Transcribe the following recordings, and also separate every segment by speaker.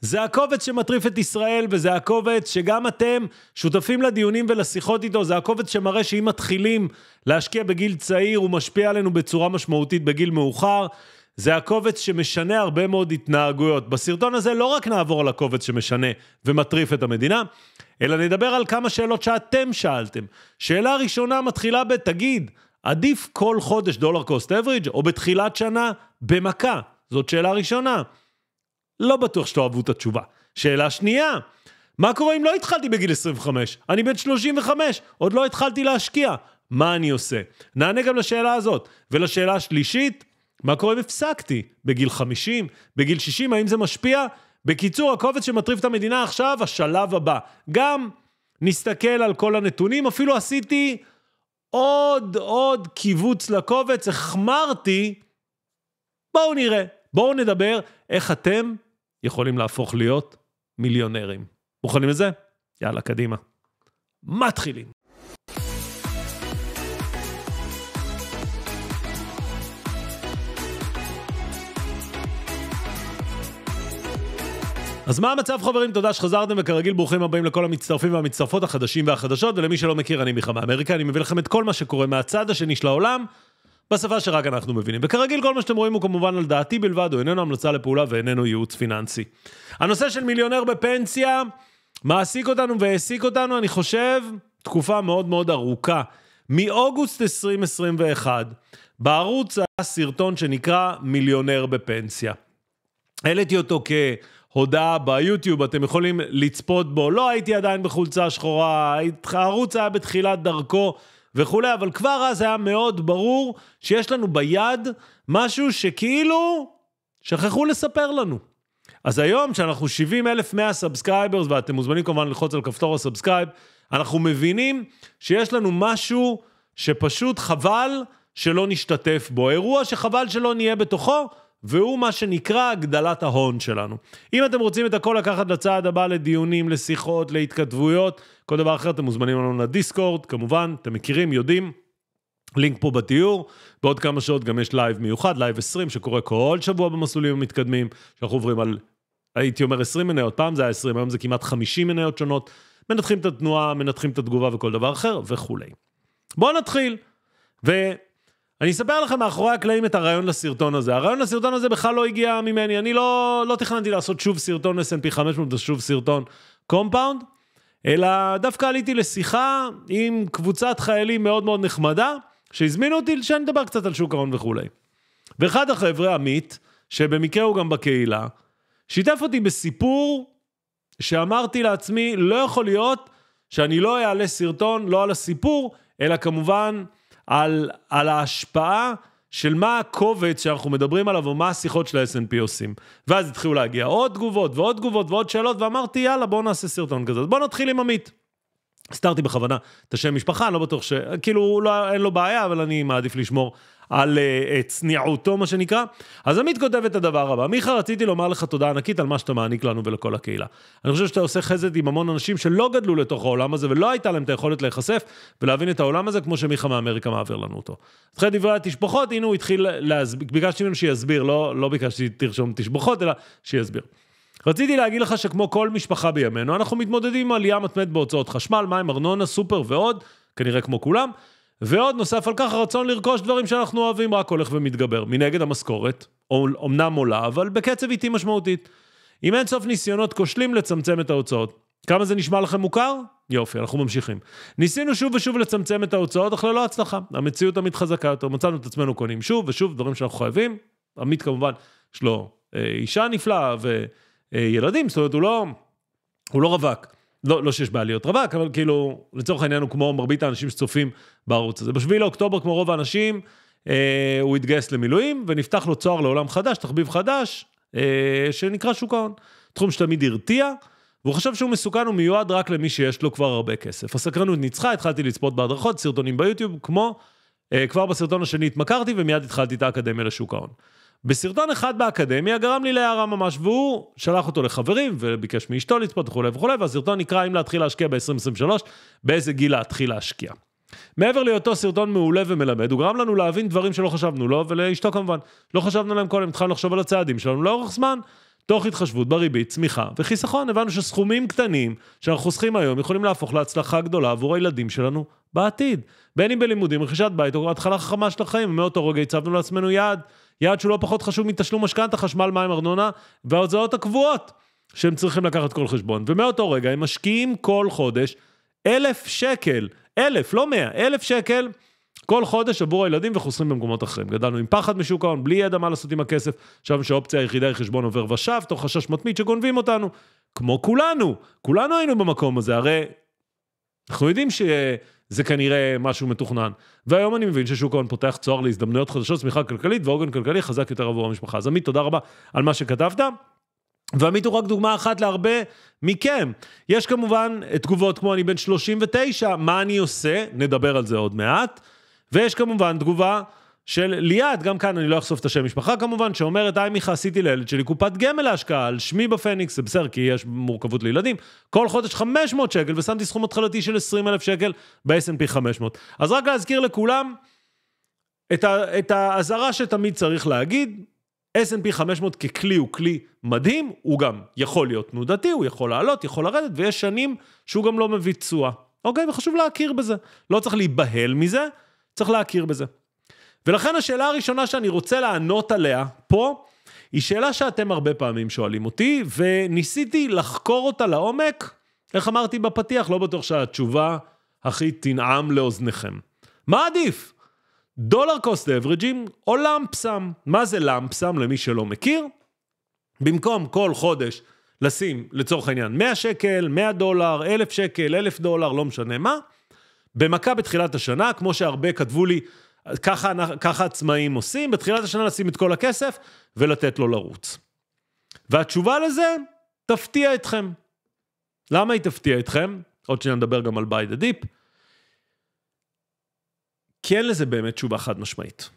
Speaker 1: זה הקובץ שמטריף את ישראל, וזה הקובץ שגם אתם שותפים לדיונים ולשיחות איתו, זה הקובץ שמראה שאם מתחילים להשקיע בגיל צעיר, הוא משפיע עלינו בצורה משמעותית בגיל מאוחר. זה הקובץ שמשנה הרבה מאוד התנהגויות. בסרטון הזה לא רק נעבור על הקובץ שמשנה ומטריף את המדינה, אלא נדבר על כמה שאלות שאתם שאלתם. שאלה ראשונה מתחילה ב"תגיד, עדיף כל חודש דולר קוסט אבריג' או בתחילת שנה במכה?" זאת שאלה ראשונה. לא בטוח שתאהבו את התשובה. שאלה שנייה, מה קורה אם לא התחלתי בגיל 25? אני בן 35, עוד לא התחלתי להשקיע. מה אני עושה? נענה גם לשאלה הזאת. ולשאלה השלישית, מה קורה אם הפסקתי? בגיל 50? בגיל 60? האם זה משפיע? בקיצור, הקובץ שמטריף את המדינה עכשיו, השלב הבא. גם נסתכל על כל הנתונים, אפילו עשיתי עוד עוד קיבוץ לקובץ, החמרתי. בואו נראה, בואו נדבר איך אתם יכולים להפוך להיות מיליונרים. מוכנים לזה? יאללה, קדימה. מתחילים. אז מה המצב חברים? תודה שחזרתם, וכרגיל ברוכים הבאים לכל המצטרפים והמצטרפות החדשים והחדשות, ולמי שלא מכיר, אני מיכה מאמריקה, אני מביא לכם את כל מה שקורה מהצד השני של העולם, בשפה שרק אנחנו מבינים. וכרגיל, כל מה שאתם רואים הוא כמובן על דעתי בלבד, הוא איננו המלצה לפעולה ואיננו ייעוץ פיננסי. הנושא של מיליונר בפנסיה מעסיק אותנו והעסיק אותנו, אני חושב, תקופה מאוד מאוד ארוכה. מאוגוסט 2021, בערוץ היה סרטון שנקרא מיליונר בפנסיה. העליתי אותו כהודעה ביוטיוב, אתם יכולים לצפות בו. לא הייתי עדיין בחולצה שחורה, הערוץ היה בתחילת דרכו. וכולי, אבל כבר אז היה מאוד ברור שיש לנו ביד משהו שכאילו שכחו לספר לנו. אז היום, כשאנחנו 70,100 סאבסקרייברס, ואתם מוזמנים כמובן ללחוץ על כפתור הסאבסקרייב, אנחנו מבינים שיש לנו משהו שפשוט חבל שלא נשתתף בו. אירוע שחבל שלא נהיה בתוכו, והוא מה שנקרא הגדלת ההון שלנו. אם אתם רוצים את הכל לקחת לצעד הבא לדיונים, לשיחות, להתכתבויות, כל דבר אחר, אתם מוזמנים לנו לדיסקורד, כמובן, אתם מכירים, יודעים. לינק פה בתיאור, בעוד כמה שעות גם יש לייב מיוחד, לייב 20, שקורה כל שבוע במסלולים המתקדמים, שאנחנו עוברים על, הייתי אומר 20 מניות, פעם זה היה 20, היום זה כמעט 50 מניות שונות, מנתחים את התנועה, מנתחים את התגובה וכל דבר אחר וכולי. בואו נתחיל. ו... אני אספר לכם מאחורי הקלעים את הרעיון לסרטון הזה. הרעיון לסרטון הזה בכלל לא הגיע ממני. אני לא, לא תכננתי לעשות שוב סרטון S&P 500 ושוב סרטון קומפאונד, אלא דווקא עליתי לשיחה עם קבוצת חיילים מאוד מאוד נחמדה, שהזמינו אותי שאני אדבר קצת על שוק ההון וכולי. ואחד החבר'ה, עמית, שבמקרה הוא גם בקהילה, שיתף אותי בסיפור שאמרתי לעצמי, לא יכול להיות שאני לא אעלה סרטון, לא על הסיפור, אלא כמובן על, על ההשפעה של מה הקובץ שאנחנו מדברים עליו, או מה השיחות של ה-SNP עושים. ואז התחילו להגיע עוד תגובות, ועוד תגובות, ועוד שאלות, ואמרתי, יאללה, בואו נעשה סרטון כזה. בואו נתחיל עם עמית. הסתרתי בכוונה את השם משפחה, אני לא בטוח ש... כאילו, לא, אין לו בעיה, אבל אני מעדיף לשמור על uh, צניעותו, מה שנקרא. אז עמית כותב את הדבר הבא, מיכה, רציתי לומר לך תודה ענקית על מה שאתה מעניק לנו ולכל הקהילה. אני חושב שאתה עושה חסד עם המון אנשים שלא גדלו לתוך העולם הזה ולא הייתה להם את היכולת להיחשף ולהבין את העולם הזה, כמו שמיכה מאמריקה מעביר לנו אותו. אחרי דברי התשבחות, הנה הוא התחיל להסביר, ביקשתי ממנו שיסביר, לא, לא ביקשתי תרשום תשבחות, אלא שיסביר. רציתי להגיד לך שכמו כל משפחה בימינו, אנחנו מתמודדים עם עלייה מתמדת בהוצאות חשמל, מים, ארנונה, סופר ועוד, כנראה כמו כולם. ועוד נוסף על כך הרצון לרכוש דברים שאנחנו אוהבים רק הולך ומתגבר. מנגד המשכורת, אומנם עולה, אבל בקצב איטי משמעותית. עם אין סוף ניסיונות כושלים לצמצם את ההוצאות. כמה זה נשמע לכם מוכר? יופי, אנחנו ממשיכים. ניסינו שוב ושוב לצמצם את ההוצאות, אך ללא הצלחה. המציאות תמיד חזקה יותר, מצאנו את עצמנו קונים שוב ושוב דברים שאנחנו חייבים. עמית כמובן, יש לו אה, אישה נפלאה וילדים, אה, זאת אומרת, הוא לא, הוא לא רווק. לא, לא שיש בעליות רווק, אבל כאילו, לצורך העניין הוא כמו מרבית האנשים שצופים בערוץ הזה. בשביל לאוקטובר, כמו רוב האנשים, אה, הוא התגייס למילואים, ונפתח לו צוהר לעולם חדש, תחביב חדש, אה, שנקרא שוק ההון. תחום שתמיד הרתיע, והוא חשב שהוא מסוכן ומיועד רק למי שיש לו כבר הרבה כסף. הסקרנות ניצחה, התחלתי לצפות בהדרכות, סרטונים ביוטיוב, כמו, אה, כבר בסרטון השני התמכרתי, ומיד התחלתי את האקדמיה לשוק ההון. בסרטון אחד באקדמיה גרם לי להערה ממש, והוא שלח אותו לחברים וביקש מאשתו לצפות וכולי וכולי, והסרטון נקרא אם להתחיל להשקיע ב-2023, באיזה גיל להתחיל להשקיע. מעבר להיותו סרטון מעולה ומלמד, הוא גרם לנו להבין דברים שלא חשבנו לו, ולאשתו כמובן. לא חשבנו להם קודם, התחלנו לחשוב על הצעדים שלנו לאורך זמן, תוך התחשבות בריבית, צמיחה וחיסכון. הבנו שסכומים קטנים שאנחנו חוסכים היום יכולים להפוך להצלחה גדולה עבור הילדים שלנו בעתיד. בין אם בלימודים, רכישת בית או התחלה חכמה של החיים, ומאותו רגע הצבנו לעצמנו יעד יעד שהוא לא פחות חשוב מתשלום משכנתה, חשמל, מים, ארנונה וההוצאות הקבועות שהם צריכים לקחת כל חשבון. ומאותו רגע הם משקיעים כל חודש אלף שקל, אלף, לא מאה, אלף שקל כל חודש עבור הילדים וחוסכים במקומות אחרים. גדלנו עם פחד משוק ההון, בלי ידע מה לעשות עם הכסף, שם שהאופציה היחידה היא חשבון עובר ושב, תוך חשש מתמיד שגונבים אותנו. כמו כולנו, כולנו היינו במקום הזה, הרי אנחנו יודעים ש... זה כנראה משהו מתוכנן. והיום אני מבין ששוק ההון פותח צוהר להזדמנויות חדשות, צמיחה כלכלית ועוגן כלכלי חזק יותר עבור המשפחה. אז עמית, תודה רבה על מה שכתבת. ועמית הוא רק דוגמה אחת להרבה מכם. יש כמובן תגובות כמו אני בן 39, מה אני עושה? נדבר על זה עוד מעט. ויש כמובן תגובה של ליאת, גם כאן אני לא אחשוף את השם משפחה כמובן, שאומרת, היי מיכה, עשיתי לילד שלי קופת גמל להשקעה על שמי בפניקס, זה בסדר, כי יש מורכבות לילדים, כל חודש 500 שקל, ושמתי סכום התחלתי של 20,000 שקל ב-S&P 500. אז רק להזכיר לכולם את האזהרה שתמיד צריך להגיד, S&P 500 ככלי הוא כלי מדהים, הוא גם יכול להיות תנודתי, הוא יכול לעלות, יכול לרדת, ויש שנים שהוא גם לא מביא תשואה. אוקיי? וחשוב להכיר בזה. לא צריך להיבהל מזה, צריך להכיר בזה. ולכן השאלה הראשונה שאני רוצה לענות עליה פה, היא שאלה שאתם הרבה פעמים שואלים אותי, וניסיתי לחקור אותה לעומק. איך אמרתי בפתיח, לא בטוח שהתשובה הכי תנעם לאוזניכם. מה עדיף? דולר קוסט אברג'ים או למפסם. מה זה למפסם למי שלא מכיר? במקום כל חודש לשים, לצורך העניין, 100 שקל, 100 דולר, 1,000 שקל, 1,000 דולר, לא משנה מה, במכה בתחילת השנה, כמו שהרבה כתבו לי, ככה, ככה עצמאים עושים, בתחילת השנה לשים את כל הכסף ולתת לו לרוץ. והתשובה לזה, תפתיע אתכם. למה היא תפתיע אתכם? עוד שניה נדבר גם על ביי דה דיפ. כי אין לזה באמת תשובה חד משמעית.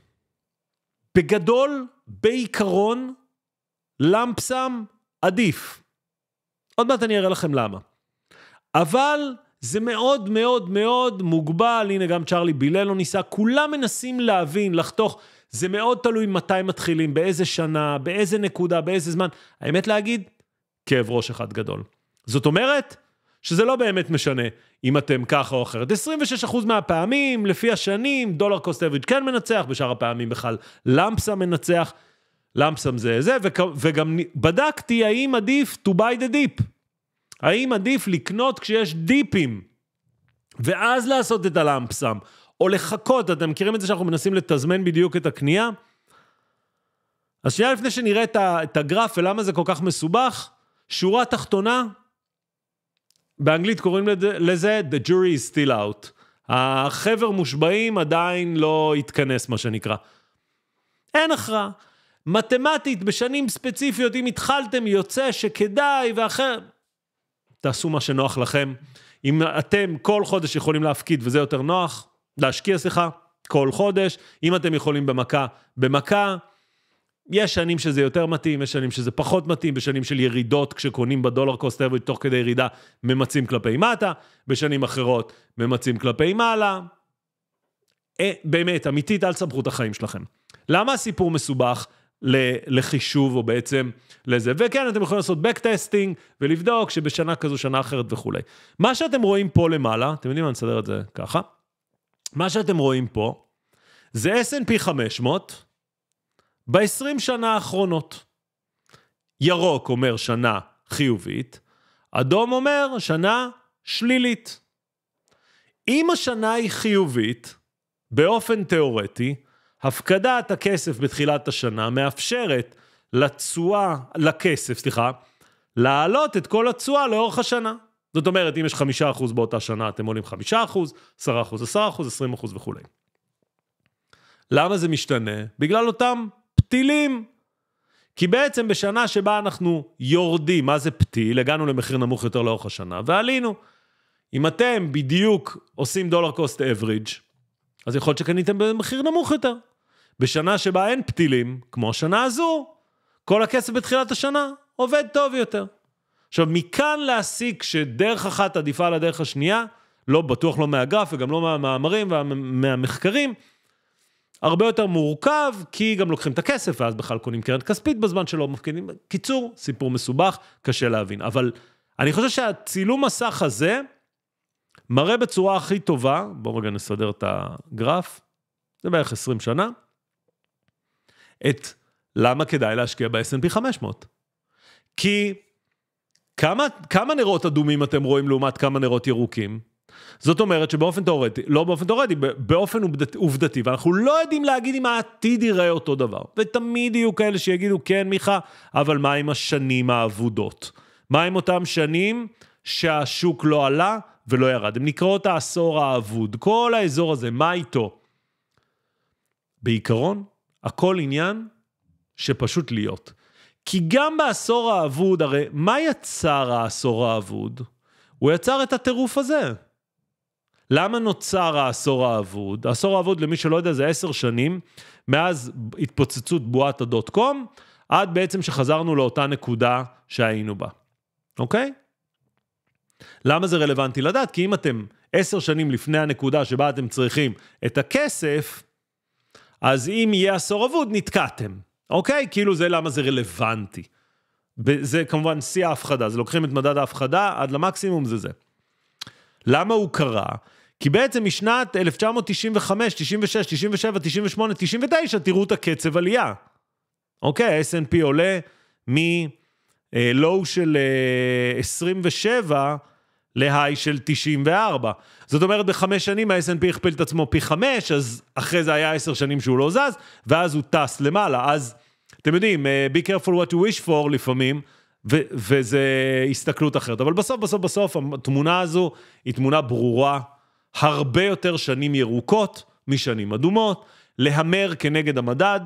Speaker 1: בגדול, בעיקרון, למפסם עדיף. עוד מעט אני אראה לכם למה. אבל זה מאוד מאוד מאוד מוגבל, הנה גם צ'ארלי בילל לא ניסה, כולם מנסים להבין, לחתוך, זה מאוד תלוי מתי מתחילים, באיזה שנה, באיזה נקודה, באיזה זמן. האמת להגיד, כאב ראש אחד גדול. זאת אומרת, שזה לא באמת משנה אם אתם ככה או אחרת. 26% מהפעמים, לפי השנים, דולר קוסט אבריג' כן מנצח, בשאר הפעמים בכלל למפסם מנצח, למפסם זה זה, וגם בדקתי האם עדיף to buy the deep. האם עדיף לקנות כשיש דיפים, ואז לעשות את הלאמפסם, או לחכות, אתם מכירים את זה שאנחנו מנסים לתזמן בדיוק את הקנייה? אז שנייה לפני שנראה את הגרף ולמה זה כל כך מסובך, שורה תחתונה, באנגלית קוראים לזה The jury is still out. החבר מושבעים עדיין לא התכנס, מה שנקרא. אין הכרעה. מתמטית, בשנים ספציפיות, אם התחלתם, יוצא שכדאי, ואחר... תעשו מה שנוח לכם. אם אתם כל חודש יכולים להפקיד וזה יותר נוח, להשקיע, סליחה, כל חודש, אם אתם יכולים במכה, במכה. יש שנים שזה יותר מתאים, יש שנים שזה פחות מתאים, בשנים של ירידות, כשקונים בדולר קוסט אבריד תוך כדי ירידה, ממצים כלפי מטה, בשנים אחרות ממצים כלפי מעלה. אה, באמת, אמיתית, אל תסבכו את החיים שלכם. למה הסיפור מסובך? לחישוב או בעצם לזה. וכן, אתם יכולים לעשות Backtesting ולבדוק שבשנה כזו, שנה אחרת וכולי. מה שאתם רואים פה למעלה, אתם יודעים מה, נסדר את זה ככה. מה שאתם רואים פה זה S&P 500 ב-20 שנה האחרונות. ירוק אומר שנה חיובית, אדום אומר שנה שלילית. אם השנה היא חיובית, באופן תיאורטי, הפקדת הכסף בתחילת השנה מאפשרת לתשואה, לכסף, סליחה, להעלות את כל התשואה לאורך השנה. זאת אומרת, אם יש חמישה אחוז באותה שנה, אתם עולים חמישה אחוז, עשרה אחוז, עשרה אחוז, עשרים אחוז וכולי. למה זה משתנה? בגלל אותם פתילים. כי בעצם בשנה שבה אנחנו יורדים, מה זה פתיל? הגענו למחיר נמוך יותר לאורך השנה ועלינו. אם אתם בדיוק עושים דולר קוסט אבריג', אז יכול להיות שקניתם במחיר נמוך יותר. בשנה שבה אין פתילים, כמו השנה הזו, כל הכסף בתחילת השנה עובד טוב יותר. עכשיו, מכאן להסיק שדרך אחת עדיפה על הדרך השנייה, לא, בטוח לא מהגרף וגם לא מהמאמרים ומהמחקרים, הרבה יותר מורכב, כי גם לוקחים את הכסף, ואז בכלל קונים קרן כספית בזמן שלא מפקידים. קיצור, סיפור מסובך, קשה להבין. אבל אני חושב שהצילום מסך הזה מראה בצורה הכי טובה, בואו רגע נסדר את הגרף, זה בערך 20 שנה, את למה כדאי להשקיע ב-S&P 500. כי כמה, כמה נרות אדומים אתם רואים לעומת כמה נרות ירוקים? זאת אומרת שבאופן תאורטי, לא באופן תאורטי, באופן עובדתי, עובדתי, ואנחנו לא יודעים להגיד אם העתיד ייראה אותו דבר. ותמיד יהיו כאלה שיגידו, כן, מיכה, אבל מה עם השנים האבודות? מה עם אותם שנים שהשוק לא עלה ולא ירד? הם נקראות העשור האבוד. כל האזור הזה, מה איתו? בעיקרון, הכל עניין שפשוט להיות. כי גם בעשור האבוד, הרי מה יצר העשור האבוד? הוא יצר את הטירוף הזה. למה נוצר העשור האבוד? העשור האבוד, למי שלא יודע, זה עשר שנים מאז התפוצצות בועת הדוט קום, עד בעצם שחזרנו לאותה נקודה שהיינו בה, אוקיי? למה זה רלוונטי לדעת? כי אם אתם עשר שנים לפני הנקודה שבה אתם צריכים את הכסף, אז אם יהיה עשור אבוד, נתקעתם, אוקיי? כאילו זה למה זה רלוונטי. זה כמובן שיא ההפחדה, אז לוקחים את מדד ההפחדה עד למקסימום זה זה. למה הוא קרה? כי בעצם משנת 1995, 96, 97, 98, 99, תראו את הקצב עלייה. אוקיי, ה-SNP עולה מלואו אה, של 27 אה, להיי של 94. זאת אומרת, בחמש שנים ה snp הכפיל את עצמו פי חמש, אז אחרי זה היה עשר שנים שהוא לא זז, ואז הוא טס למעלה. אז, אתם יודעים, אה, be careful what you wish for לפעמים, ו- וזה הסתכלות אחרת. אבל בסוף, בסוף, בסוף, התמונה הזו היא תמונה ברורה. הרבה יותר שנים ירוקות משנים אדומות. להמר כנגד המדד,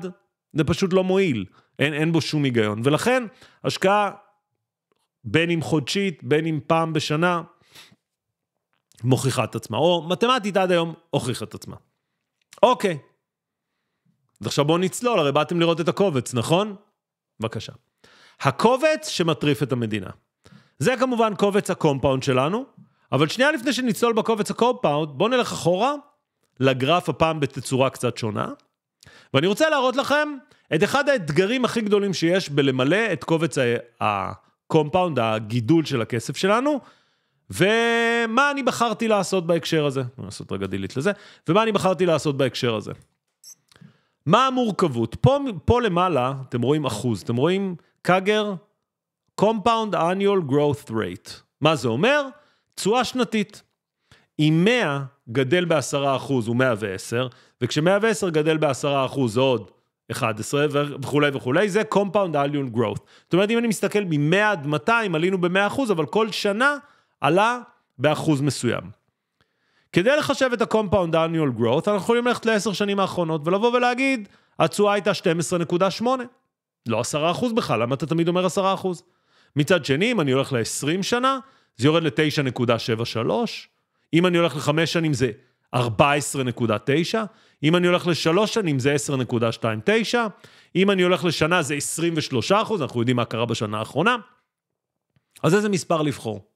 Speaker 1: זה פשוט לא מועיל. אין, אין בו שום היגיון. ולכן, השקעה, בין אם חודשית, בין אם פעם בשנה, מוכיחה את עצמה, או מתמטית עד היום הוכיחה את עצמה. אוקיי. אז עכשיו בואו נצלול, הרי באתם לראות את הקובץ, נכון? בבקשה. הקובץ שמטריף את המדינה. זה כמובן קובץ הקומפאונד שלנו, אבל שנייה לפני שנצלול בקובץ הקומפאונד, בואו נלך אחורה לגרף הפעם בתצורה קצת שונה, ואני רוצה להראות לכם את אחד האתגרים הכי גדולים שיש בלמלא את קובץ הקומפאונד, הגידול של הכסף שלנו, ומה אני בחרתי לעשות בהקשר הזה? לעשות רגע דילית לזה. ומה אני בחרתי לעשות בהקשר הזה? מה המורכבות? פה, פה למעלה אתם רואים אחוז, אתם רואים קאגר, Compound Annual Growth Rate. מה זה אומר? תשואה שנתית. אם 100 גדל ב-10% הוא 110, וכש-110 גדל ב-10% זה עוד 11 וכולי וכולי, זה Compound Annual Growth. זאת אומרת, אם אני מסתכל מ-100 עד 200, עלינו ב-100%, אבל כל שנה עלה באחוז מסוים. כדי לחשב את ה-compound annual growth, אנחנו יכולים ללכת לעשר שנים האחרונות ולבוא ולהגיד, התשואה הייתה 12.8. לא 10% בכלל, למה אתה תמיד אומר 10%? מצד שני, אם אני הולך ל-20 שנה, זה יורד ל-9.73. אם אני הולך לחמש שנים זה 14.9, אם אני הולך לשלוש שנים זה 10.29, אם אני הולך לשנה זה 23 אחוז, אנחנו יודעים מה קרה בשנה האחרונה. אז איזה מספר לבחור?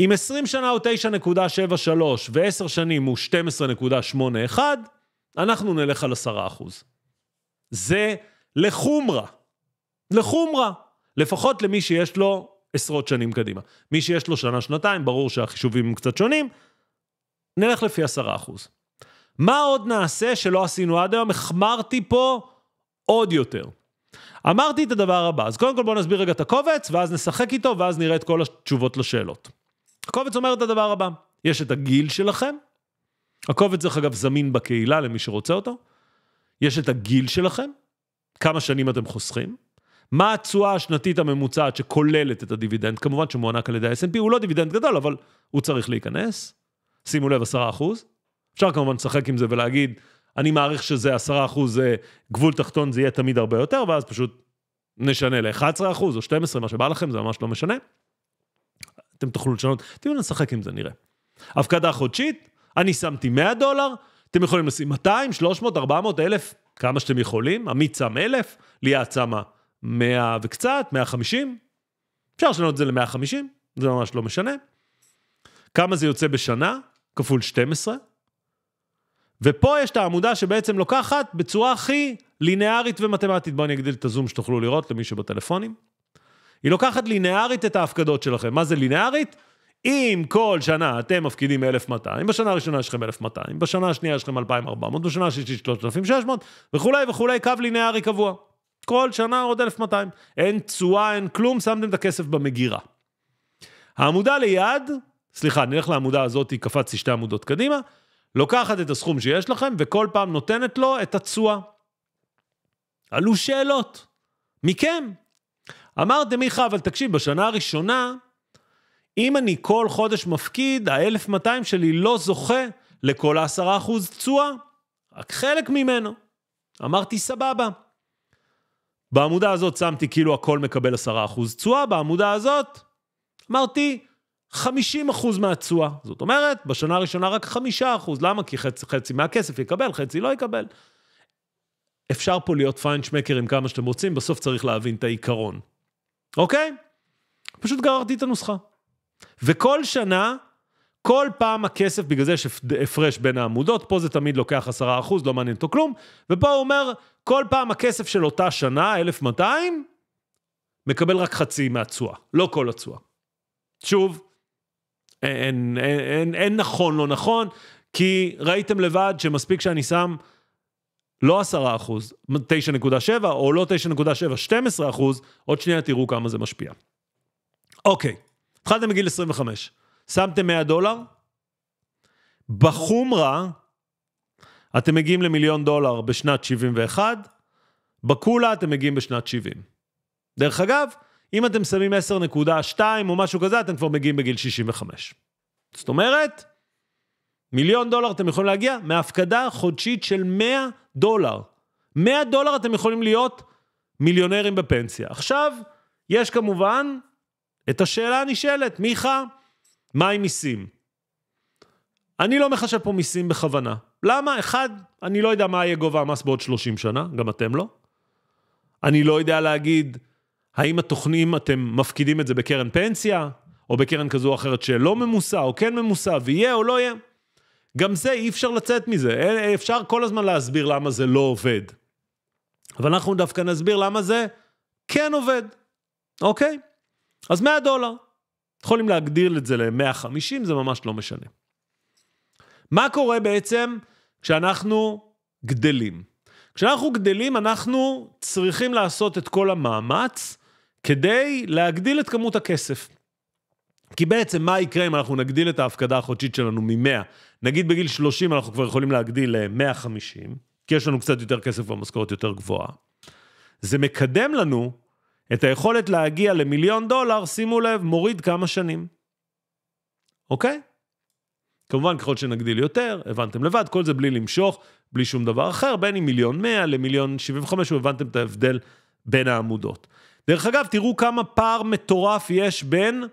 Speaker 1: אם 20 שנה הוא 9.73 ו-10 שנים הוא 12.81, אנחנו נלך על 10%. זה לחומרה. לחומרה. לפחות למי שיש לו עשרות שנים קדימה. מי שיש לו שנה-שנתיים, ברור שהחישובים הם קצת שונים, נלך לפי 10%. מה עוד נעשה שלא עשינו עד היום? החמרתי פה עוד יותר. אמרתי את הדבר הבא, אז קודם כל בואו נסביר רגע את הקובץ, ואז נשחק איתו, ואז נראה את כל התשובות לשאלות. הקובץ אומר את הדבר הבא, יש את הגיל שלכם, הקובץ דרך אגב זמין בקהילה למי שרוצה אותו, יש את הגיל שלכם, כמה שנים אתם חוסכים, מה התשואה השנתית הממוצעת שכוללת את הדיבידנד, כמובן שמוענק על ידי ה-S&P, הוא לא דיבידנד גדול, אבל הוא צריך להיכנס, שימו לב 10%, אפשר כמובן לשחק עם זה ולהגיד, אני מעריך שזה 10% גבול תחתון, זה יהיה תמיד הרבה יותר, ואז פשוט נשנה ל-11% או 12, מה שבא לכם, זה ממש לא משנה. אתם תוכלו לשנות, תהיו נשחק עם זה, נראה. הפקדה חודשית, אני שמתי 100 דולר, אתם יכולים לשים 200, 300, 400, 1,000, כמה שאתם יכולים. עמית שם 1,000, ליאת שמה 100 וקצת, 150. אפשר לשנות את זה ל-150, זה ממש לא משנה. כמה זה יוצא בשנה? כפול 12. ופה יש את העמודה שבעצם לוקחת בצורה הכי לינארית ומתמטית. בואו אני אגדיל את הזום שתוכלו לראות למי שבטלפונים. היא לוקחת לינארית את ההפקדות שלכם. מה זה לינארית? אם כל שנה אתם מפקידים 1,200, בשנה הראשונה יש לכם 1,200, בשנה השנייה יש לכם 2,400, בשנה השלישית 3,600, וכולי וכולי, קו לינארי קבוע. כל שנה עוד 1,200. אין תשואה, אין כלום, שמתם את הכסף במגירה. העמודה ליד, סליחה, נלך לעמודה הזאת, היא קפצתי שתי עמודות קדימה, לוקחת את הסכום שיש לכם, וכל פעם נותנת לו את התשואה. עלו שאלות מכם, אמרתם, מיכה, אבל תקשיב, בשנה הראשונה, אם אני כל חודש מפקיד, ה-1200 שלי לא זוכה לכל ה-10% תשואה, רק חלק ממנו. אמרתי, סבבה. בעמודה הזאת שמתי כאילו הכל מקבל 10% תשואה, בעמודה הזאת אמרתי 50% מהתשואה. זאת אומרת, בשנה הראשונה רק 5%. למה? כי חצי, חצי מהכסף יקבל, חצי לא יקבל. אפשר פה להיות פיינשמקר עם כמה שאתם רוצים, בסוף צריך להבין את העיקרון. אוקיי? פשוט גררתי את הנוסחה. וכל שנה, כל פעם הכסף, בגלל זה יש הפרש בין העמודות, פה זה תמיד לוקח עשרה אחוז, לא מעניין אותו כלום, ופה הוא אומר, כל פעם הכסף של אותה שנה, 1,200, מקבל רק חצי מהתשואה, לא כל התשואה. שוב, אין, אין, אין, אין נכון לא נכון, כי ראיתם לבד שמספיק שאני שם לא 10 אחוז, 9.7 או לא 9.7, 12 אחוז, עוד שנייה תראו כמה זה משפיע. אוקיי, התחלתם בגיל 25, שמתם 100 דולר, בחומרה אתם מגיעים למיליון דולר בשנת 71, בקולה אתם מגיעים בשנת 70. דרך אגב, אם אתם שמים 10.2 או משהו כזה, אתם כבר מגיעים בגיל 65. זאת אומרת, מיליון דולר אתם יכולים להגיע מהפקדה חודשית של 100 דולר. דולר. 100 דולר אתם יכולים להיות מיליונרים בפנסיה. עכשיו, יש כמובן את השאלה הנשאלת, מיכה, מה עם מיסים? אני לא מחשב פה מיסים בכוונה. למה? אחד, אני לא יודע מה יהיה גובה המס בעוד 30 שנה, גם אתם לא. אני לא יודע להגיד האם התוכנים, אתם מפקידים את זה בקרן פנסיה, או בקרן כזו או אחרת שלא ממוסה, או כן ממוסה, ויהיה או לא יהיה. גם זה, אי אפשר לצאת מזה. אה, אה, אפשר כל הזמן להסביר למה זה לא עובד. אבל אנחנו דווקא נסביר למה זה כן עובד, אוקיי? אז 100 דולר. יכולים להגדיל את זה ל-150, זה ממש לא משנה. מה קורה בעצם כשאנחנו גדלים? כשאנחנו גדלים, אנחנו צריכים לעשות את כל המאמץ כדי להגדיל את כמות הכסף. כי בעצם מה יקרה אם אנחנו נגדיל את ההפקדה החודשית שלנו מ-100? נגיד בגיל 30 אנחנו כבר יכולים להגדיל ל-150, כי יש לנו קצת יותר כסף והמשכורת יותר גבוהה. זה מקדם לנו את היכולת להגיע למיליון דולר, שימו לב, מוריד כמה שנים. אוקיי? כמובן, ככל שנגדיל יותר, הבנתם לבד, כל זה בלי למשוך, בלי שום דבר אחר, בין אם מיליון 100 למיליון 75, הבנתם את ההבדל בין העמודות. דרך אגב, תראו כמה פער מטורף יש בין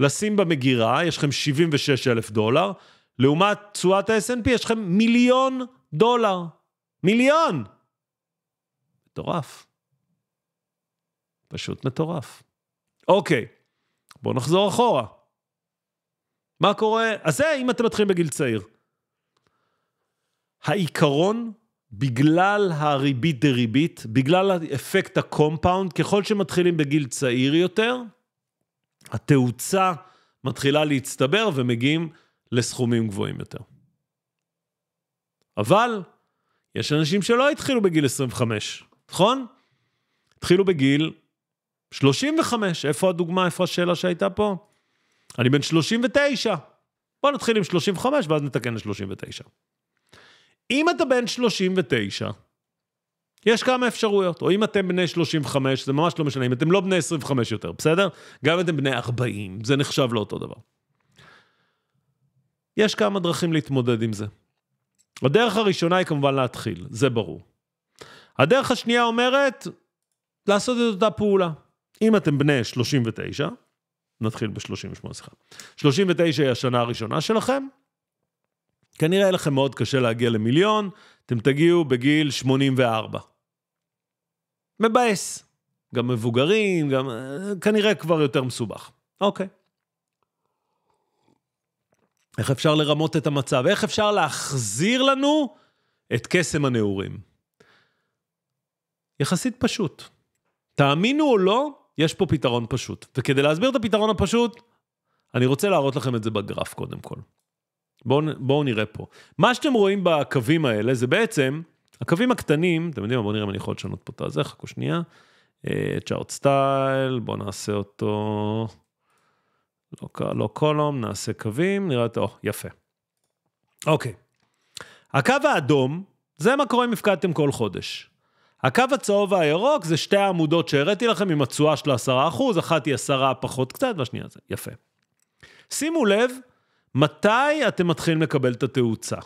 Speaker 1: לשים במגירה, יש לכם 76 אלף דולר, לעומת תשואת ה snp יש לכם מיליון דולר. מיליון! מטורף. פשוט מטורף. אוקיי, בואו נחזור אחורה. מה קורה? אז זה אם אתם מתחילים בגיל צעיר. העיקרון, בגלל הריבית דריבית, בגלל אפקט הקומפאונד, ככל שמתחילים בגיל צעיר יותר, התאוצה מתחילה להצטבר ומגיעים לסכומים גבוהים יותר. אבל יש אנשים שלא התחילו בגיל 25, נכון? התחילו בגיל 35. איפה הדוגמה, איפה השאלה שהייתה פה? אני בן 39. בואו נתחיל עם 35 ואז נתקן ל-39. אם אתה בן 39, יש כמה אפשרויות, או אם אתם בני 35, זה ממש לא משנה, אם אתם לא בני 25 יותר, בסדר? גם אם אתם בני 40, זה נחשב לאותו לא דבר. יש כמה דרכים להתמודד עם זה. הדרך הראשונה היא כמובן להתחיל, זה ברור. הדרך השנייה אומרת, לעשות את אותה פעולה. אם אתם בני 39, נתחיל ב-38, סליחה. 39 היא השנה הראשונה שלכם, כנראה יהיה לכם מאוד קשה להגיע למיליון, אתם תגיעו בגיל 84. מבאס. גם מבוגרים, גם... אה, כנראה כבר יותר מסובך. אוקיי. איך אפשר לרמות את המצב? איך אפשר להחזיר לנו את קסם הנעורים? יחסית פשוט. תאמינו או לא, יש פה פתרון פשוט. וכדי להסביר את הפתרון הפשוט, אני רוצה להראות לכם את זה בגרף קודם כל. בואו בוא נראה פה. מה שאתם רואים בקווים האלה זה בעצם, הקווים הקטנים, אתם יודעים, מה, בואו נראה אם אני יכול לשנות פה את הזה, חכו שנייה. צ'ארט אה, סטייל, בואו נעשה אותו, לא, לא קולום, נעשה קווים, נראה אותו, oh, יפה. אוקיי. הקו האדום, זה מה קורה אם הפקדתם כל חודש. הקו הצהוב והירוק זה שתי העמודות שהראיתי לכם עם התשואה של 10%, אחת היא 10 פחות קצת והשנייה זה, יפה. שימו לב מתי אתם מתחילים לקבל את התאוצה?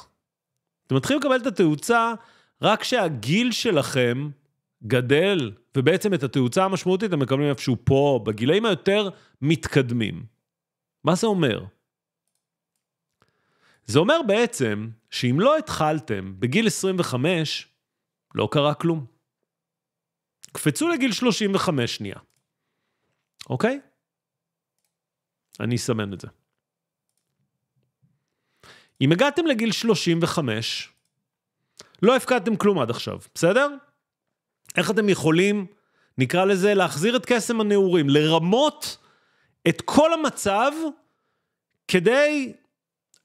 Speaker 1: אתם מתחילים לקבל את התאוצה רק כשהגיל שלכם גדל, ובעצם את התאוצה המשמעותית אתם מקבלים איפשהו פה, בגילאים היותר מתקדמים. מה זה אומר? זה אומר בעצם שאם לא התחלתם בגיל 25, לא קרה כלום. קפצו לגיל 35 שנייה, אוקיי? אני אסמן את זה. אם הגעתם לגיל 35, לא הפקדתם כלום עד עכשיו, בסדר? איך אתם יכולים, נקרא לזה, להחזיר את קסם הנעורים, לרמות את כל המצב כדי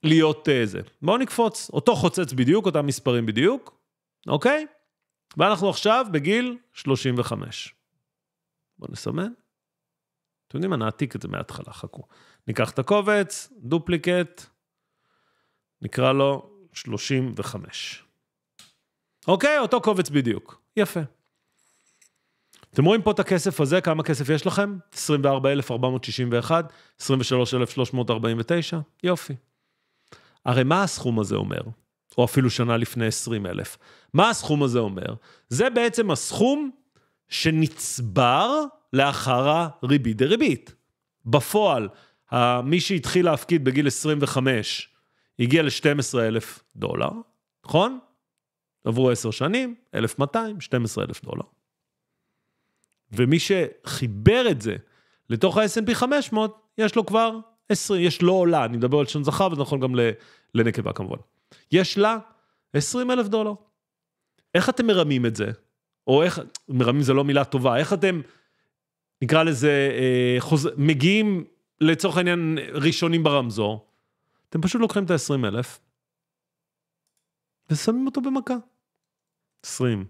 Speaker 1: להיות uh, זה. בואו נקפוץ, אותו חוצץ בדיוק, אותם מספרים בדיוק, אוקיי? ואנחנו עכשיו בגיל 35. בואו נסמן. אתם יודעים מה? נעתיק את זה מההתחלה, חכו. ניקח את הקובץ, דופליקט, נקרא לו 35. אוקיי? אותו קובץ בדיוק. יפה. אתם רואים פה את הכסף הזה, כמה כסף יש לכם? 24,461, 23,349, יופי. הרי מה הסכום הזה אומר? או אפילו שנה לפני 20,000. מה הסכום הזה אומר? זה בעצם הסכום שנצבר לאחר הריבית דריבית. בפועל, מי שהתחיל להפקיד בגיל 25 הגיע ל-12 אלף דולר, נכון? עברו 10 שנים, 1,200, 12 אלף דולר. ומי שחיבר את זה לתוך ה-S&P 500, יש לו כבר 20, יש לו עולה, אני מדבר על שם זכר, וזה נכון גם לנקבה כמובן. יש לה 20 אלף דולר. איך אתם מרמים את זה? או איך, מרמים זה לא מילה טובה, איך אתם, נקרא לזה, אה, חוז... מגיעים לצורך העניין ראשונים ברמזור? אתם פשוט לוקחים את ה-20 אלף ושמים אותו במכה. 20.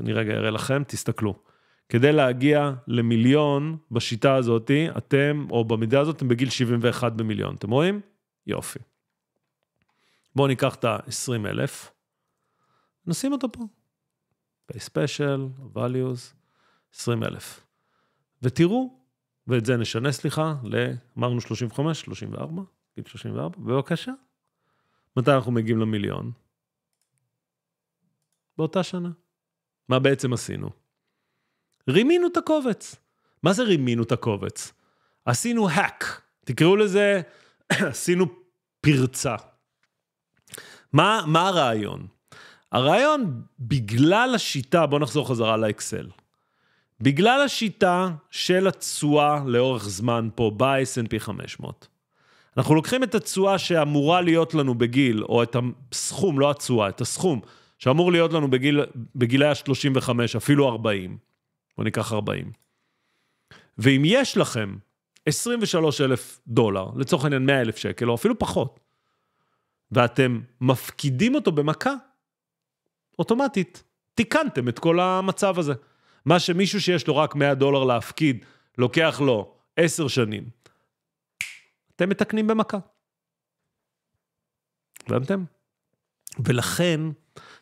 Speaker 1: אני רגע אראה לכם, תסתכלו. כדי להגיע למיליון בשיטה הזאת, אתם, או במידה הזאת, אתם בגיל 71 במיליון. אתם רואים? יופי. בואו ניקח את ה-20 אלף, נשים אותו פה. pay special, values, 20 אלף. ותראו, ואת זה נשנה, סליחה, ל... אמרנו 35, 34. גיל 34, בבקשה. מתי אנחנו מגיעים למיליון? באותה שנה. מה בעצם עשינו? רימינו את הקובץ. מה זה רימינו את הקובץ? עשינו האק, תקראו לזה, עשינו פרצה. מה, מה הרעיון? הרעיון, בגלל השיטה, בואו נחזור חזרה לאקסל. בגלל השיטה של התשואה לאורך זמן פה ב-S&P 500, אנחנו לוקחים את התשואה שאמורה להיות לנו בגיל, או את הסכום, לא התשואה, את הסכום שאמור להיות לנו בגיל, בגילי ה-35, אפילו 40, בוא ניקח 40. ואם יש לכם 23 אלף דולר, לצורך העניין 100 אלף שקל, או אפילו פחות, ואתם מפקידים אותו במכה, אוטומטית, תיקנתם את כל המצב הזה. מה שמישהו שיש לו רק 100 דולר להפקיד, לוקח לו 10 שנים, אתם מתקנים במכה. הבנתם? ולכן,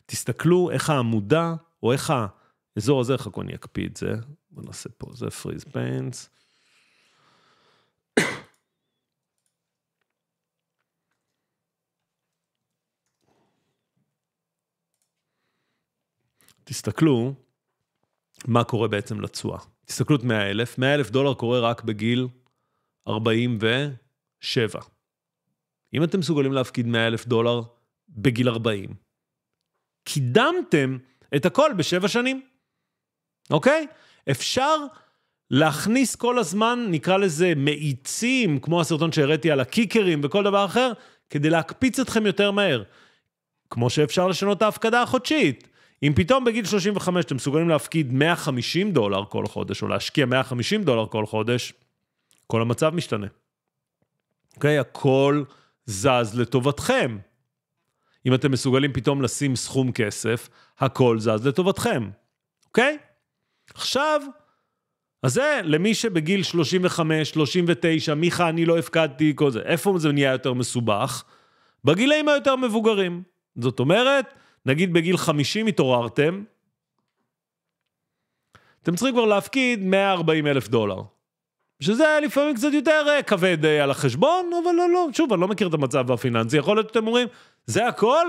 Speaker 1: תסתכלו איך העמודה, או איך האזור הזה, איך הכל אני אקפיא את זה, בוא נעשה פה, זה פריז פיינס. תסתכלו מה קורה בעצם לתשואה. תסתכלו את 100,000, 100,000 דולר קורה רק בגיל 40 ו... שבע. אם אתם מסוגלים להפקיד 100 אלף דולר בגיל 40, קידמתם את הכל בשבע שנים, אוקיי? אפשר להכניס כל הזמן, נקרא לזה מאיצים, כמו הסרטון שהראיתי על הקיקרים וכל דבר אחר, כדי להקפיץ אתכם יותר מהר. כמו שאפשר לשנות את ההפקדה החודשית. אם פתאום בגיל 35 אתם מסוגלים להפקיד 150 דולר כל חודש, או להשקיע 150 דולר כל חודש, כל המצב משתנה. אוקיי? Okay, הכל זז לטובתכם. אם אתם מסוגלים פתאום לשים סכום כסף, הכל זז לטובתכם, אוקיי? Okay? עכשיו, אז זה למי שבגיל 35, 39, מיכה, אני לא הפקדתי, כל זה. איפה זה נהיה יותר מסובך? בגילאים היותר מבוגרים. זאת אומרת, נגיד בגיל 50 התעוררתם, אתם צריכים כבר להפקיד 140 אלף דולר. שזה היה לפעמים קצת יותר אה, כבד אה, על החשבון, אבל לא, לא, שוב, אני לא מכיר את המצב הפיננסי, יכול להיות שאתם אומרים, זה הכל,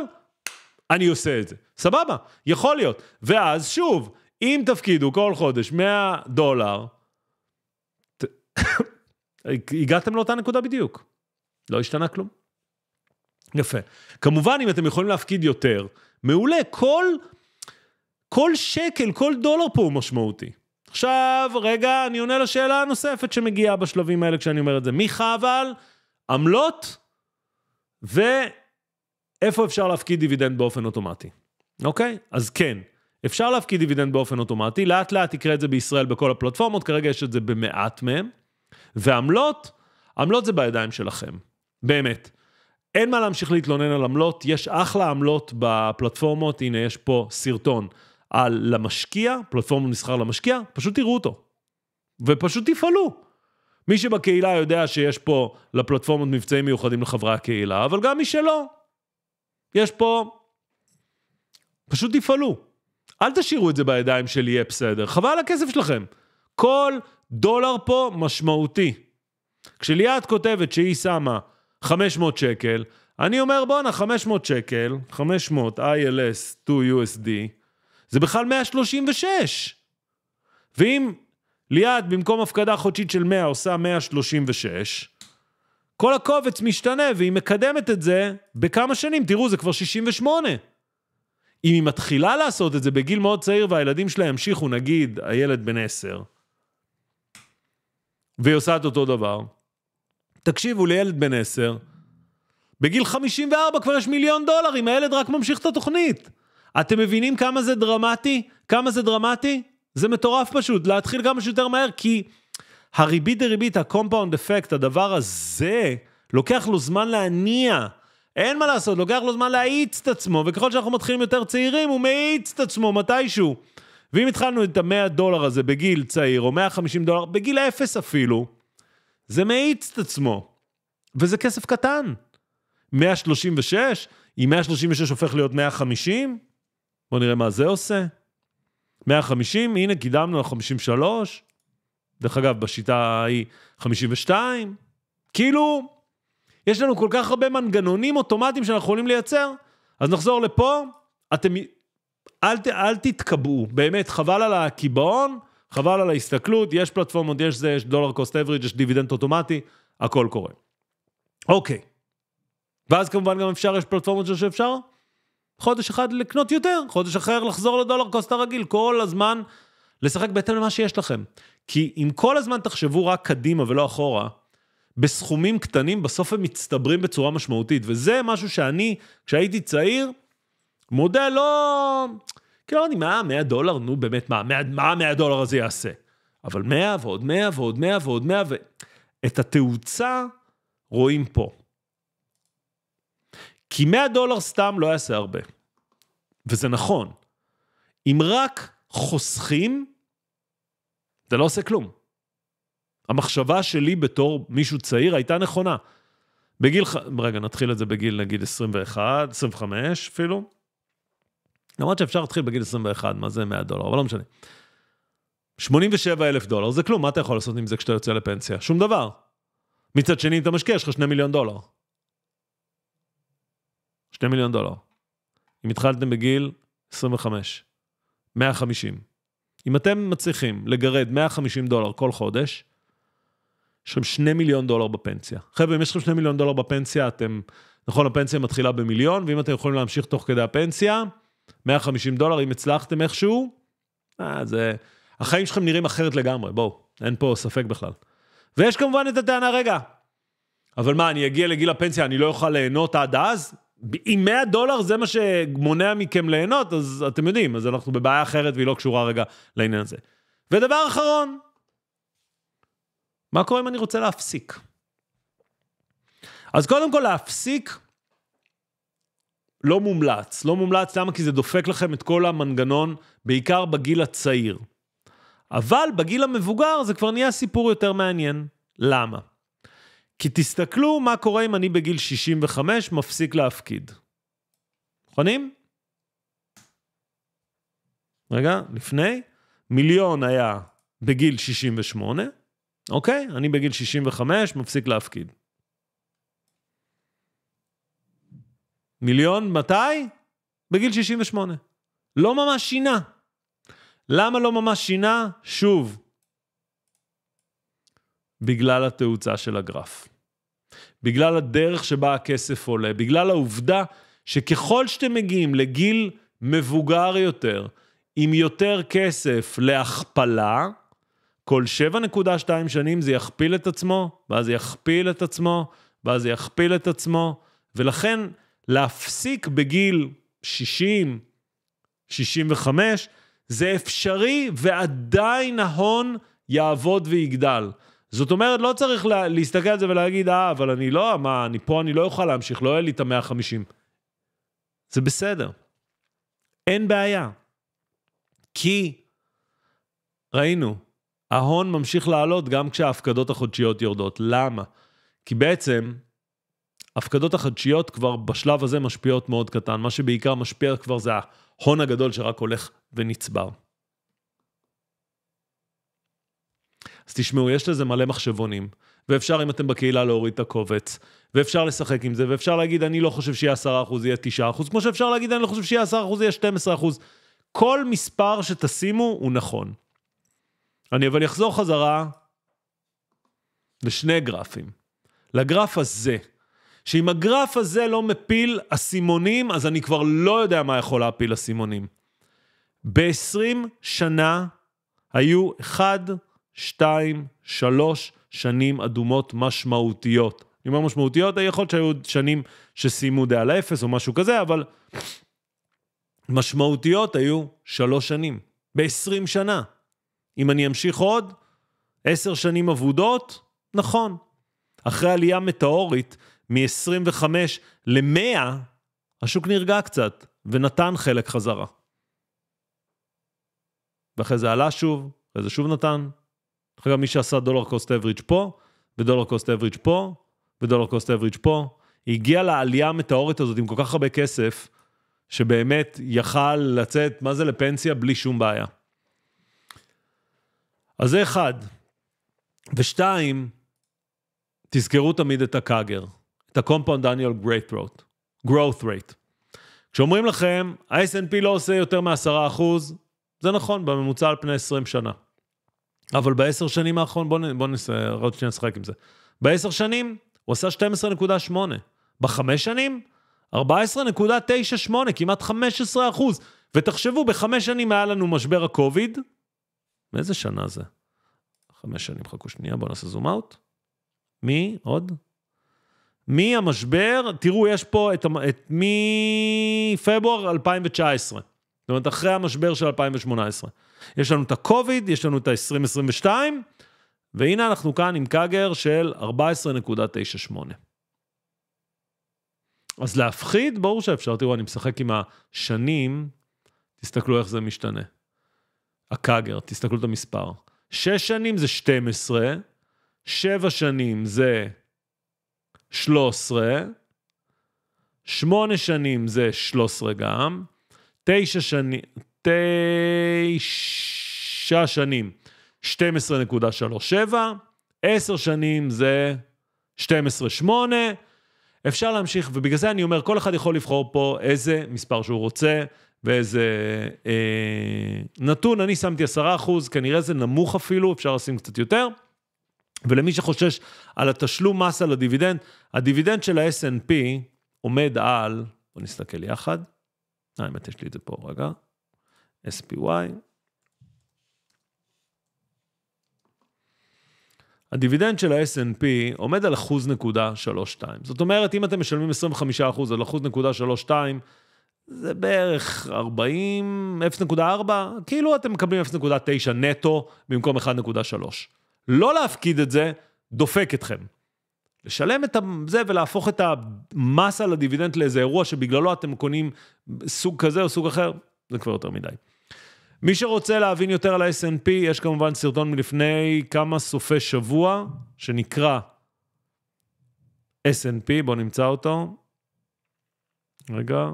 Speaker 1: אני עושה את זה. סבבה, יכול להיות. ואז שוב, אם תפקידו כל חודש 100 דולר, ת... הגעתם לאותה נקודה בדיוק. לא השתנה כלום. יפה. כמובן, אם אתם יכולים להפקיד יותר, מעולה, כל, כל שקל, כל דולר פה הוא משמעותי. עכשיו, רגע, אני עונה לשאלה הנוספת שמגיעה בשלבים האלה כשאני אומר את זה. מיכה אבל, עמלות, ואיפה אפשר להפקיד דיבידנד באופן אוטומטי, אוקיי? אז כן, אפשר להפקיד דיבידנד באופן אוטומטי, לאט לאט יקרה את זה בישראל בכל הפלטפורמות, כרגע יש את זה במעט מהם. ועמלות, עמלות זה בידיים שלכם, באמת. אין מה להמשיך להתלונן על עמלות, יש אחלה עמלות בפלטפורמות, הנה יש פה סרטון. על למשקיע, פלטפורמה מסחר למשקיע, פשוט תראו אותו. ופשוט תפעלו. מי שבקהילה יודע שיש פה לפלטפורמות מבצעים מיוחדים לחברי הקהילה, אבל גם מי שלא. יש פה... פשוט תפעלו. אל תשאירו את זה בידיים של יהיה בסדר. חבל הכסף שלכם. כל דולר פה משמעותי. כשליאת כותבת שהיא שמה 500 שקל, אני אומר בואנה 500 שקל, 500 ILS 2 USD, זה בכלל 136. ואם ליעד במקום הפקדה חודשית של 100 עושה 136, כל הקובץ משתנה והיא מקדמת את זה בכמה שנים, תראו, זה כבר 68. אם היא מתחילה לעשות את זה בגיל מאוד צעיר והילדים שלה ימשיכו, נגיד, הילד בן 10, והיא עושה את אותו דבר, תקשיבו, לילד בן 10, בגיל 54 כבר יש מיליון דולר, אם הילד רק ממשיך את התוכנית. אתם מבינים כמה זה דרמטי? כמה זה דרמטי? זה מטורף פשוט, להתחיל כמה שיותר מהר, כי הריבית דריבית, ה-compound effect, הדבר הזה, לוקח לו זמן להניע. אין מה לעשות, לוקח לו זמן להאיץ את עצמו, וככל שאנחנו מתחילים יותר צעירים, הוא מאיץ את עצמו מתישהו. ואם התחלנו את המאה דולר הזה בגיל צעיר, או 150 דולר, בגיל אפס אפילו, זה מאיץ את עצמו. וזה כסף קטן. 136, אם 136 הופך להיות 150, בואו נראה מה זה עושה. 150, הנה קידמנו ל-53. דרך אגב, בשיטה ההיא 52. כאילו, יש לנו כל כך הרבה מנגנונים אוטומטיים שאנחנו יכולים לייצר. אז נחזור לפה, אתם... אל, ת, אל תתקבעו, באמת, חבל על הקיבעון, חבל על ההסתכלות, יש פלטפורמות, יש זה, יש דולר קוסט אבריג', יש דיבידנד אוטומטי, הכל קורה. אוקיי. ואז כמובן גם אפשר, יש פלטפורמות שאפשר? חודש אחד לקנות יותר, חודש אחר לחזור לדולר קוסט הרגיל, כל הזמן לשחק בהתאם למה שיש לכם. כי אם כל הזמן תחשבו רק קדימה ולא אחורה, בסכומים קטנים בסוף הם מצטברים בצורה משמעותית, וזה משהו שאני, כשהייתי צעיר, מודה לא... כאילו אני, לא מה, 100 דולר? נו באמת, מה, 100, מה 100 דולר הזה יעשה? אבל 100 ועוד 100 ועוד 100 ועוד 100 ו... את התאוצה רואים פה. כי 100 דולר סתם לא יעשה הרבה. וזה נכון. אם רק חוסכים, זה לא עושה כלום. המחשבה שלי בתור מישהו צעיר הייתה נכונה. בגיל, רגע, נתחיל את זה בגיל נגיד 21, 25 אפילו. למרות שאפשר להתחיל בגיל 21, מה זה 100 דולר, אבל לא משנה. 87 אלף דולר זה כלום, מה אתה יכול לעשות עם זה כשאתה יוצא לפנסיה? שום דבר. מצד שני, אם אתה משקיע, יש לך 2 מיליון דולר. 2 מיליון דולר. אם התחלתם בגיל 25, 150. אם אתם מצליחים לגרד 150 דולר כל חודש, יש לכם 2 מיליון דולר בפנסיה. חבר'ה, אם יש לכם 2 מיליון דולר בפנסיה, אתם... נכון, הפנסיה מתחילה במיליון, ואם אתם יכולים להמשיך תוך כדי הפנסיה, 150 דולר, אם הצלחתם איכשהו, אה, זה... החיים שלכם נראים אחרת לגמרי, בואו, אין פה ספק בכלל. ויש כמובן את הטענה, רגע, אבל מה, אני אגיע לגיל הפנסיה, אני לא אוכל ליהנות עד אז? אם 100 דולר זה מה שמונע מכם ליהנות, אז אתם יודעים, אז אנחנו בבעיה אחרת והיא לא קשורה רגע לעניין הזה. ודבר אחרון, מה קורה אם אני רוצה להפסיק? אז קודם כל להפסיק לא מומלץ. לא מומלץ, למה? כי זה דופק לכם את כל המנגנון, בעיקר בגיל הצעיר. אבל בגיל המבוגר זה כבר נהיה סיפור יותר מעניין. למה? כי תסתכלו מה קורה אם אני בגיל 65 מפסיק להפקיד. מוכנים? רגע, לפני. מיליון היה בגיל 68, אוקיי? אני בגיל 65 מפסיק להפקיד. מיליון מתי? בגיל 68. לא ממש שינה. למה לא ממש שינה? שוב, בגלל התאוצה של הגרף. בגלל הדרך שבה הכסף עולה, בגלל העובדה שככל שאתם מגיעים לגיל מבוגר יותר, עם יותר כסף להכפלה, כל 7.2 שנים זה יכפיל את עצמו, ואז יכפיל את עצמו, ואז יכפיל את עצמו, ולכן להפסיק בגיל 60, 65, זה אפשרי ועדיין ההון יעבוד ויגדל. זאת אומרת, לא צריך לה, להסתכל על זה ולהגיד, אה, אבל אני לא, מה, אני פה, אני לא אוכל להמשיך, לא יהיה לי את המאה חמישים. זה בסדר. אין בעיה. כי ראינו, ההון ממשיך לעלות גם כשההפקדות החודשיות יורדות. למה? כי בעצם, ההפקדות החודשיות כבר בשלב הזה משפיעות מאוד קטן. מה שבעיקר משפיע כבר זה ההון הגדול שרק הולך ונצבר. אז תשמעו, יש לזה מלא מחשבונים, ואפשר, אם אתם בקהילה, להוריד את הקובץ, ואפשר לשחק עם זה, ואפשר להגיד, אני לא חושב שיהיה 10%, אחוז, יהיה 9%, אחוז, כמו שאפשר להגיד, אני לא חושב שיהיה 10%, אחוז, יהיה 12%. אחוז. כל מספר שתשימו הוא נכון. אני אבל אחזור חזרה לשני גרפים. לגרף הזה, שאם הגרף הזה לא מפיל אסימונים, אז אני כבר לא יודע מה יכול להפיל אסימונים. ב-20 שנה היו 1, שתיים, שלוש שנים אדומות משמעותיות. אני אומר משמעותיות, יכול להיות שהיו שנים שסיימו דעה לאפס או משהו כזה, אבל משמעותיות היו שלוש שנים, ב-20 שנה. אם אני אמשיך עוד עשר שנים אבודות, נכון. אחרי עלייה מטאורית מ-25 ל-100, השוק נרגע קצת ונתן חלק חזרה. ואחרי זה עלה שוב, אחרי זה שוב נתן, דרך אגב, מי שעשה דולר קוסט אבריג' פה, ודולר קוסט אבריג' פה, ודולר קוסט אבריג' פה, הגיע לעלייה המטאורית הזאת עם כל כך הרבה כסף, שבאמת יכל לצאת, מה זה לפנסיה? בלי שום בעיה. אז זה אחד. ושתיים, תזכרו תמיד את הקאגר, את ה-compound annual growth rate. growth rate. כשאומרים לכם, ה snp לא עושה יותר מ-10%, זה נכון, בממוצע על פני 20 שנה. אבל בעשר שנים האחרון, בוא, בוא ננסה עוד שנייה לשחק עם זה. בעשר שנים הוא עשה 12.8, בחמש שנים 14.98, כמעט 15 אחוז. ותחשבו, בחמש שנים היה לנו משבר הקוביד, מאיזה שנה זה? חמש שנים, חכו שנייה, בואו נעשה זום אאוט. מי עוד? מי המשבר? תראו, יש פה את, את מפברואר 2019. זאת אומרת, אחרי המשבר של 2018. יש לנו את ה-COVID, יש לנו את ה-2022, והנה אנחנו כאן עם קאגר של 14.98. אז להפחיד, ברור שאפשר. תראו, אני משחק עם השנים, תסתכלו איך זה משתנה. הקאגר, תסתכלו את המספר. שש שנים זה 12, שבע שנים זה 13, שמונה שנים זה 13 גם, תשע שנים, תשע שנים, 12.37, עשר שנים זה 12.8, אפשר להמשיך, ובגלל זה אני אומר, כל אחד יכול לבחור פה איזה מספר שהוא רוצה ואיזה אה, נתון. אני שמתי 10%, כנראה זה נמוך אפילו, אפשר לשים קצת יותר. ולמי שחושש על התשלום מס על הדיבידנד, הדיבידנד של ה snp עומד על, בואו נסתכל יחד, אה, האמת יש לי את זה פה רגע, SPY. הדיבידנד של ה snp עומד על 1.32. זאת אומרת, אם אתם משלמים 25% על 1.32, זה בערך 40, 0.4, כאילו אתם מקבלים 0.9 נטו במקום 1.3. לא להפקיד את זה, דופק אתכם. לשלם את זה ולהפוך את המס על הדיבידנד לאיזה אירוע שבגללו אתם קונים סוג כזה או סוג אחר, זה כבר יותר מדי. מי שרוצה להבין יותר על ה snp יש כמובן סרטון מלפני כמה סופי שבוע, שנקרא SNP, בואו נמצא אותו. רגע.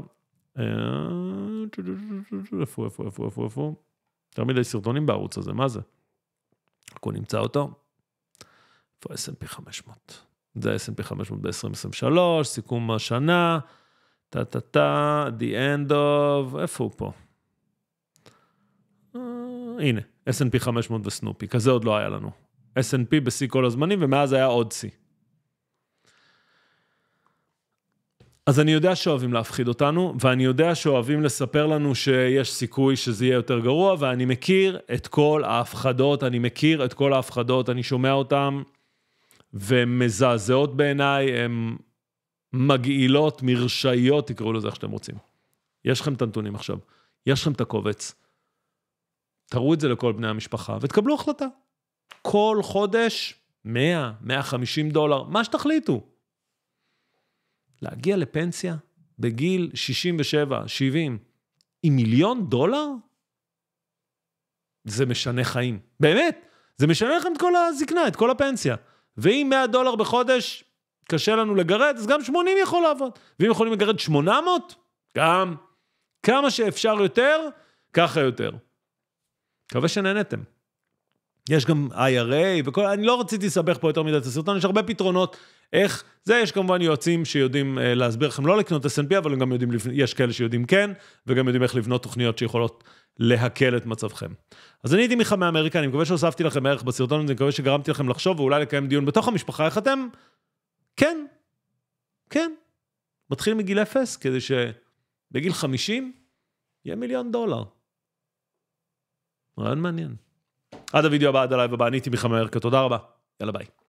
Speaker 1: איפה, איפה, איפה, איפה, איפה? יותר מדי סרטונים בערוץ הזה, מה זה? אנחנו נמצא אותו. איפה S&P 500? זה ה-S&P 500 ב-2023, סיכום השנה, טה-טה-טה, the end of, איפה הוא פה? אה, הנה, S&P 500 וסנופי, כזה עוד לא היה לנו. S&P בשיא כל הזמנים, ומאז היה עוד שיא. אז אני יודע שאוהבים להפחיד אותנו, ואני יודע שאוהבים לספר לנו שיש סיכוי שזה יהיה יותר גרוע, ואני מכיר את כל ההפחדות, אני מכיר את כל ההפחדות, אני שומע אותן והן מזעזעות בעיניי, הן מגעילות, מרשעיות, תקראו לזה איך שאתם רוצים. יש לכם את הנתונים עכשיו, יש לכם את הקובץ. תראו את זה לכל בני המשפחה ותקבלו החלטה. כל חודש 100, 150 דולר, מה שתחליטו. להגיע לפנסיה בגיל 67, 70, עם מיליון דולר? זה משנה חיים. באמת, זה משנה לכם את כל הזקנה, את כל הפנסיה. ואם 100 דולר בחודש קשה לנו לגרד, אז גם 80 יכול לעבוד. ואם יכולים לגרד 800, גם. כמה שאפשר יותר, ככה יותר. מקווה שנהנתם. יש גם IRA וכל, אני לא רציתי לסבך פה יותר מדי את הסרטון, יש הרבה פתרונות איך, זה יש כמובן יועצים שיודעים אה, להסביר לכם לא לקנות S&P, אבל גם יודעים, יש כאלה שיודעים כן, וגם יודעים איך לבנות תוכניות שיכולות להקל את מצבכם. אז אני הייתי מיכה מאמריקה, אני מקווה שהוספתי לכם ערך בסרטון הזה, אני מקווה שגרמתי לכם לחשוב ואולי לקיים דיון בתוך המשפחה, איך אתם, כן, כן, מתחיל מגיל אפס, כדי שבגיל 50 יהיה מיליון דולר. רעיון מעניין. עד הוידאו הבא, עד הלייב הבא, אני הייתי מיכה מאמריקה, תודה רבה, יאללה ביי.